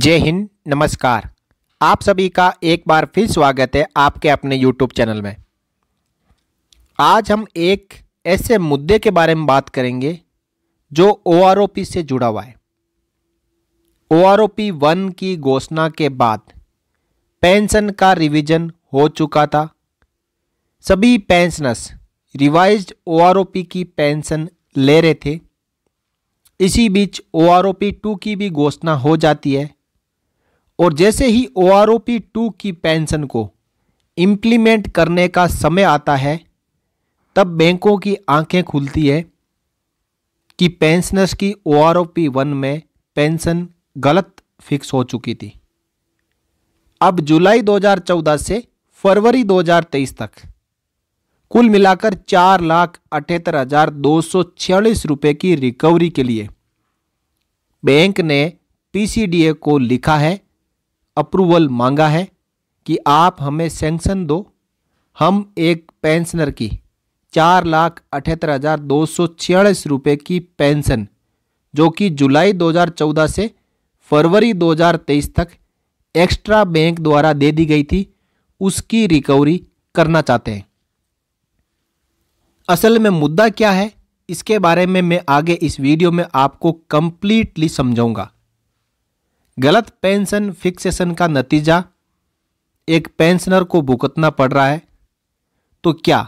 जय हिंद नमस्कार आप सभी का एक बार फिर स्वागत है आपके अपने यूट्यूब चैनल में आज हम एक ऐसे मुद्दे के बारे में बात करेंगे जो ओ से जुड़ा हुआ है ओ आर वन की घोषणा के बाद पेंशन का रिवीजन हो चुका था सभी पेंशनर्स रिवाइज्ड ओ आर की पेंशन ले रहे थे इसी बीच O R O P two की भी घोषणा हो जाती है और जैसे ही O R O P two की पेंशन को इम्प्लीमेंट करने का समय आता है तब बैंकों की आंखें खुलती है कि पेंशनर्स की O R O P one में पेंशन गलत फिक्स हो चुकी थी अब जुलाई 2014 से फरवरी 2023 तक कुल मिलाकर चार लाख अठहत्तर हजार दो सौ छियालीस रुपये की रिकवरी के लिए बैंक ने पीसीडीए को लिखा है अप्रूवल मांगा है कि आप हमें सेंक्शन दो हम एक पेंशनर की चार लाख अठहत्तर हज़ार दो सौ छियालीस रुपये की पेंशन जो कि जुलाई 2014 से फरवरी 2023 तक एक्स्ट्रा बैंक द्वारा दे दी गई थी उसकी रिकवरी करना चाहते हैं असल में मुद्दा क्या है इसके बारे में मैं आगे इस वीडियो में आपको कंप्लीटली समझाऊंगा गलत पेंशन फिक्सेशन का नतीजा एक पेंशनर को भुगतना पड़ रहा है तो क्या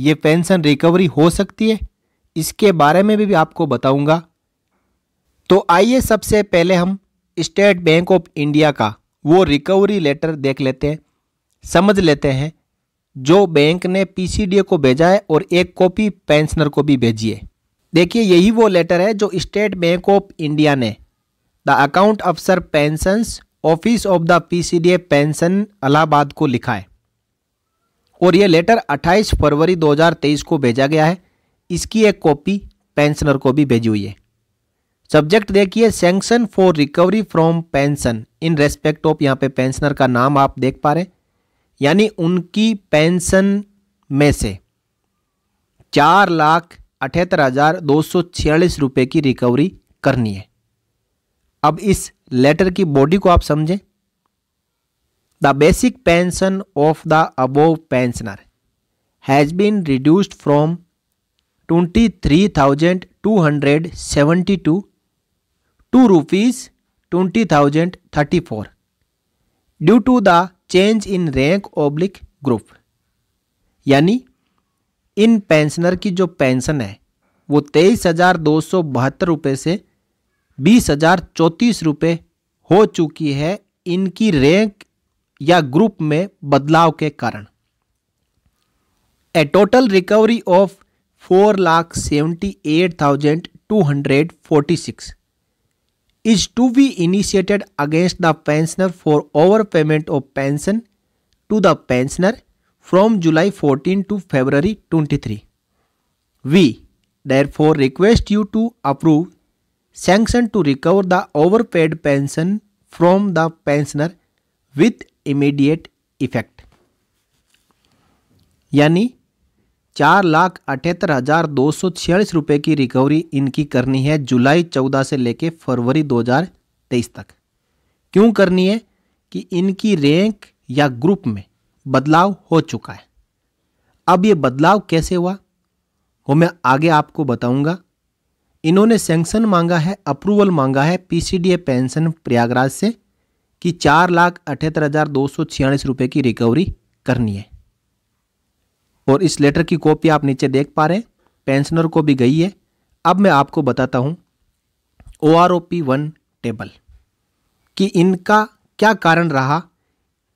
ये पेंशन रिकवरी हो सकती है इसके बारे में भी, भी आपको बताऊंगा तो आइए सबसे पहले हम स्टेट बैंक ऑफ इंडिया का वो रिकवरी लेटर देख लेते हैं समझ लेते हैं जो बैंक ने पीसीडीए को भेजा है और एक कॉपी पेंशनर को भी भेजी है देखिए यही वो लेटर है जो स्टेट बैंक ऑफ इंडिया ने द अकाउंट अफसर pension office of the PCDA pension Allahabad को लिखा है और यह लेटर 28 फरवरी 2023 को भेजा गया है इसकी एक कॉपी पेंशनर को भी भेजी हुई है सब्जेक्ट देखिए sanction for recovery from pension in respect of यहाँ पे पेंशनर का नाम आप देख पा रहे हैं यानी उनकी पेंशन में से चार लाख अठहत्तर हज़ार दो सौ छियालीस रुपये की रिकवरी करनी है अब इस लेटर की बॉडी को आप समझें the basic pension of the above pensioner has been reduced from twenty three thousand two hundred seventy two two rupees twenty thousand thirty four due to the change in rank oblique group यानी इन pensioner की जो pension है वो तेईस हज़ार दो सौ बहत्तर रुपये से बीस हजार चौंतीस रुपये हो चुकी है इनकी रैंक या ग्रुप में बदलाव के कारण a total recovery of four lakh seventy eight thousand two hundred forty six is to be initiated against the pensioner for over payment of pension to the pensioner from July fourteen to February twenty three we therefore request you to approve sanction to recover the paid pension from the pensioner with immediate effect यानी चार लाख अठहत्तर हज़ार दो सौ छियालीस रुपये की recovery इनकी करनी है जुलाई चौदह से लेकर फरवरी दो हज़ार तेईस तक क्यों करनी है कि इनकी रैंक या ग्रुप में बदलाव हो चुका है अब ये बदलाव कैसे हुआ वो मैं आगे आपको बताऊंगा इन्होंने सेंक्शन मांगा है अप्रूवल मांगा है पीसीडीए पेंशन प्रयागराज से कि चार लाख अठहत्तर हज़ार दो सौ छियालीस रुपये की रिकवरी करनी है और इस लेटर की कॉपी आप नीचे देख पा रहे हैं पेंशनर को भी गई है अब मैं आपको बताता हूं O R O P one table कि इनका क्या कारण रहा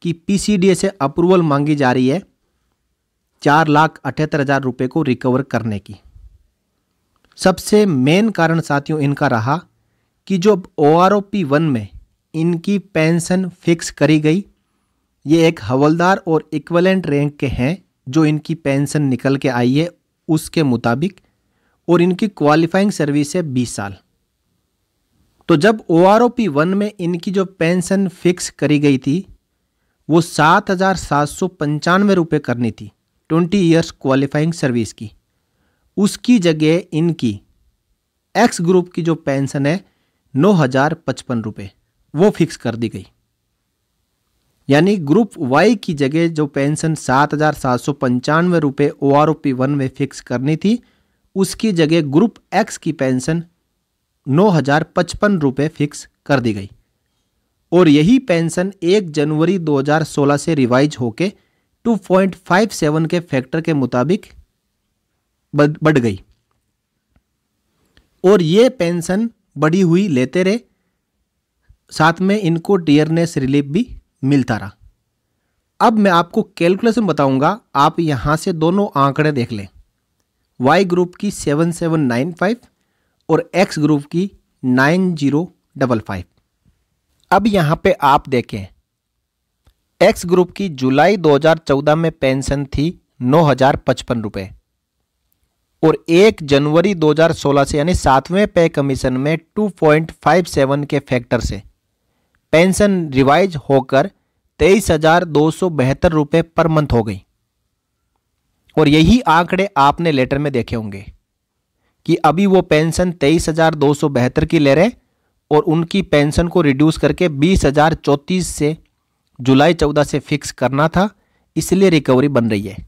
कि पीसीडीए से अप्रूवल मांगी जा रही है चार लाख अठहत्तर हज़ार रुपये को रिकवर करने की सबसे मेन कारण साथियों इनका रहा कि जो O R O P one में इनकी पेंशन फिक्स करी गई ये एक हवलदार और इक्वलेंट रैंक के हैं जो इनकी पेंशन निकल के आई है उसके मुताबिक और इनकी क्वालिफाइंग सर्विस है बीस साल तो जब O R O P one में इनकी जो पेंशन फिक्स करी गई थी वो सात हज़ार सात सौ पंचानवे रुपये करनी थी ट्वेंटी ईयर्स क्वालिफाइंग सर्विस की उसकी जगह इनकी एक्स ग्रुप की जो पेंशन है नौ हजार पचपन रुपये वो फिक्स कर दी गई यानी ग्रुप वाई की जगह जो पेंशन सात हजार सात सौ पंचानवे रुपये O R O P one में फिक्स करनी थी उसकी जगह ग्रुप एक्स की पेंशन नौ हजार पचपन रुपये फिक्स कर दी गई और यही पेंशन 1 जनवरी 2016 से रिवाइज होके 2.57 के फैक्टर के मुताबिक बढ़ गई और ये पेंशन बढ़ी हुई लेते रहे साथ में इनको डियरनेस रिलीफ भी मिलता रहा अब मैं आपको कैलकुलेशन बताऊंगा आप यहां से दोनों आंकड़े देख लें वाई ग्रुप की सेवन सेवन नाइन फाइव और एक्स ग्रुप की नाइन जीरो डबल फाइव अब यहां पे आप देखें एक्स ग्रुप की जुलाई 2014 में पेंशन थी नौ हज़ार पचपन रुपये और एक जनवरी 2016 से यानी सातवें पे कमीशन में 2.57 के फैक्टर से पेंशन रिवाइज होकर तेईस हजार दो सौ बहत्तर पर मंथ हो गई और यही आंकड़े आपने लेटर में देखे होंगे कि अभी वो पेंशन तेईस हजार दो सौ बहत्तर की ले रहे और उनकी पेंशन को रिड्यूस करके बीस हजार से जुलाई चौदह से फिक्स करना था इसलिए रिकवरी बन रही है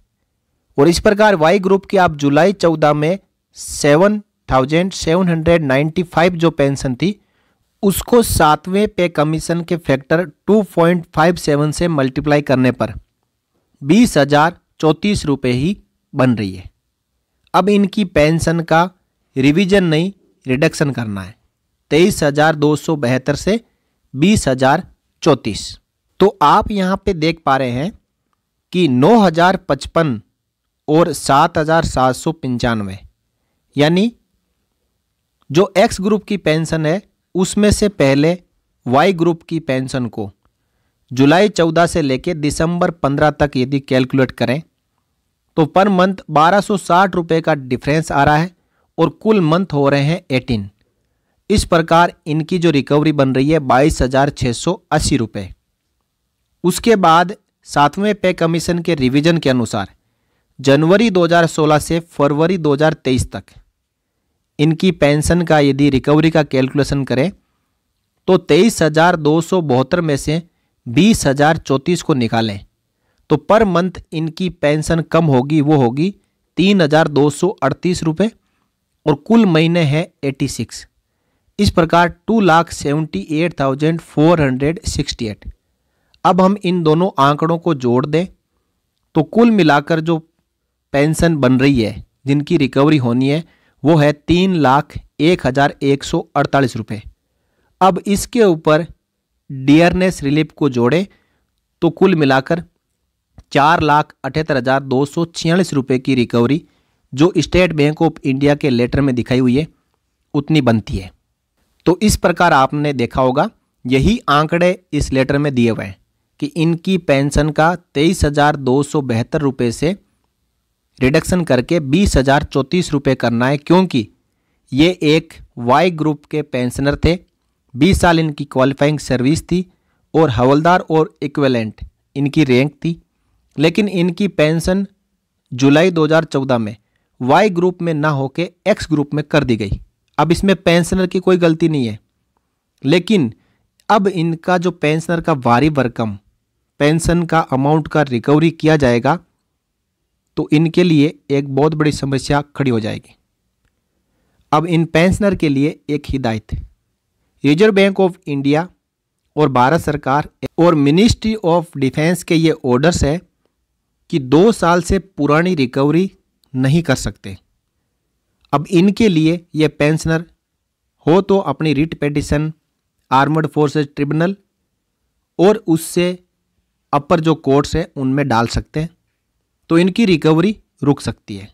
और इस प्रकार वाई ग्रुप की आप जुलाई चौदह में seven thousand seven hundred ninety five जो पेंशन थी उसको सातवें पे कमीशन के factor two point five seven से मल्टीप्लाई करने पर बीस हजार चौंतीस रुपये ही बन रही है अब इनकी पेंशन का रिवीजन नहीं रिडक्शन करना है तेईस हजार दो सौ बहत्तर से बीस हजार चौंतीस तो आप यहाँ पे देख पा रहे हैं कि नौ हजार पचपन और सात हज़ार सात सौ पंचानवे यानी जो एक्स ग्रुप की पेंशन है उसमें से पहले वाई ग्रुप की पेंशन को जुलाई चौदह से लेकर दिसंबर पंद्रह तक यदि कैलकुलेट करें तो पर मंथ बारह सौ साठ रुपये का डिफरेंस आ रहा है और कुल मंथ हो रहे हैं एटीन इस प्रकार इनकी जो रिकवरी बन रही है बाईस हज़ार छः सौ अस्सी रुपये उसके बाद सातवें पे कमीशन के रिवीजन के अनुसार जनवरी 2016 से फरवरी 2023 तक इनकी पेंशन का यदि रिकवरी का कैलकुलेशन करें तो तेईस हज़ार दो सौ बहत्तर में से बीस हज़ार चौंतीस को निकालें तो पर मंथ इनकी पेंशन कम होगी वो होगी तीन हज़ार दो सौ अड़तीस रुपये और कुल महीने हैं एटी सिक्स इस प्रकार two lakh seventy eight thousand four hundred sixty eight अब हम इन दोनों आंकड़ों को जोड़ दें तो कुल मिलाकर जो पेंशन बन रही है जिनकी रिकवरी होनी है वो है तीन लाख एक हज़ार एक सौ अड़तालीस रुपये अब इसके ऊपर डियरनेस रिलीफ को जोड़े तो कुल मिलाकर चार लाख अठहत्तर हज़ार दो सौ छियालीस रुपये की रिकवरी जो स्टेट बैंक ऑफ इंडिया के लेटर में दिखाई हुई है उतनी बनती है तो इस प्रकार आपने देखा होगा यही आंकड़े इस लेटर में दिए हुए हैं कि इनकी पेंशन का तेईस हज़ार दो सौ बहत्तर रुपये से रिडक्शन करके बीस हज़ार चौंतीस रुपये करना है क्योंकि ये एक वाई ग्रुप के पेंशनर थे बीस साल इनकी क्वालिफाइंग सर्विस थी और हवलदार और इक्वेलेंट इनकी रैंक थी लेकिन इनकी पेंशन जुलाई 2014 में वाई ग्रुप में ना होके एक्स ग्रुप में कर दी गई अब इसमें पेंशनर की कोई गलती नहीं है लेकिन अब इनका जो पेंशनर का वारी भरकम पेंशन का अमाउंट का रिकवरी किया जाएगा तो इनके लिए एक बहुत बड़ी समस्या खड़ी हो जाएगी अब इन पेंशनर के लिए एक हिदायत रिजर्व बैंक ऑफ इंडिया और भारत सरकार और मिनिस्ट्री ऑफ डिफेंस के ये ऑर्डर्स है कि दो साल से पुरानी रिकवरी नहीं कर सकते अब इनके लिए ये पेंशनर हो तो अपनी writ petition armed forces tribunal और उससे अपर जो कोर्ट्स हैं उनमें डाल सकते हैं तो इनकी रिकवरी रुक सकती है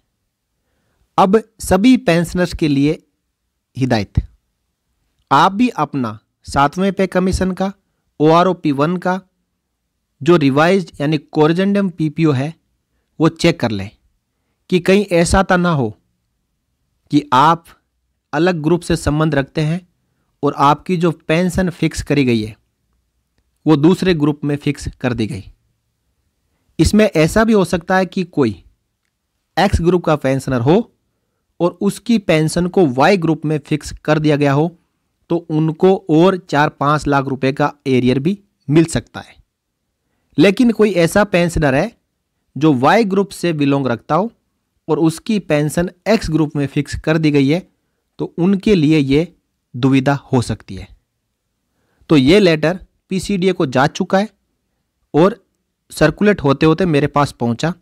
अब सभी पेंशनर्स के लिए हिदायत आप भी अपना सातवें पे कमीशन का O R O P one का जो रिवाइज यानी कोरजेंडम पीपीओ है वो चेक कर लें कि कहीं ऐसा तो ना हो कि आप अलग ग्रुप से संबंध रखते हैं और आपकी जो पेंशन फिक्स करी गई है वो दूसरे ग्रुप में फिक्स कर दी गई इसमें ऐसा भी हो सकता है कि कोई एक्स ग्रुप का पेंशनर हो और उसकी पेंशन को वाई ग्रुप में फिक्स कर दिया गया हो तो उनको और चार पाँच लाख रुपए का एरियर भी मिल सकता है लेकिन कोई ऐसा पेंशनर है जो वाई ग्रुप से बिलोंग रखता हो और उसकी पेंशन एक्स ग्रुप में फिक्स कर दी गई है तो उनके लिए ये दुविधा हो सकती है तो ये लेटर पीसीडीए को जा चुका है और सर्कुलेट होते होते मेरे पास पहुंचा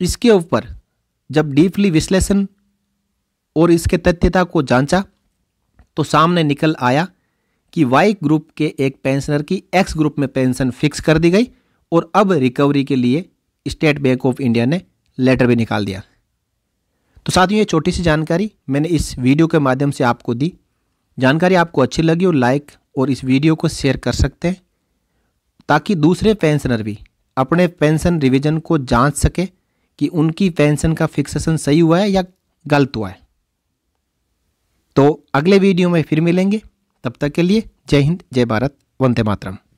इसके ऊपर जब डीपली विश्लेषण और इसके तथ्यता को जांचा तो सामने निकल आया कि वाई ग्रुप के एक पेंशनर की एक्स ग्रुप में पेंशन फिक्स कर दी गई और अब रिकवरी के लिए स्टेट बैंक ऑफ इंडिया ने लेटर भी निकाल दिया तो साथियों ये छोटी सी जानकारी मैंने इस वीडियो के माध्यम से आपको दी जानकारी आपको अच्छी लगी और लाइक और इस वीडियो को शेयर कर सकते हैं ताकि दूसरे पेंशनर भी अपने पेंशन रिवीजन को जांच सके कि उनकी पेंशन का फिक्सेशन सही हुआ है या गलत हुआ है तो अगले वीडियो में फिर मिलेंगे तब तक के लिए जय हिंद जय भारत वंदे मातरम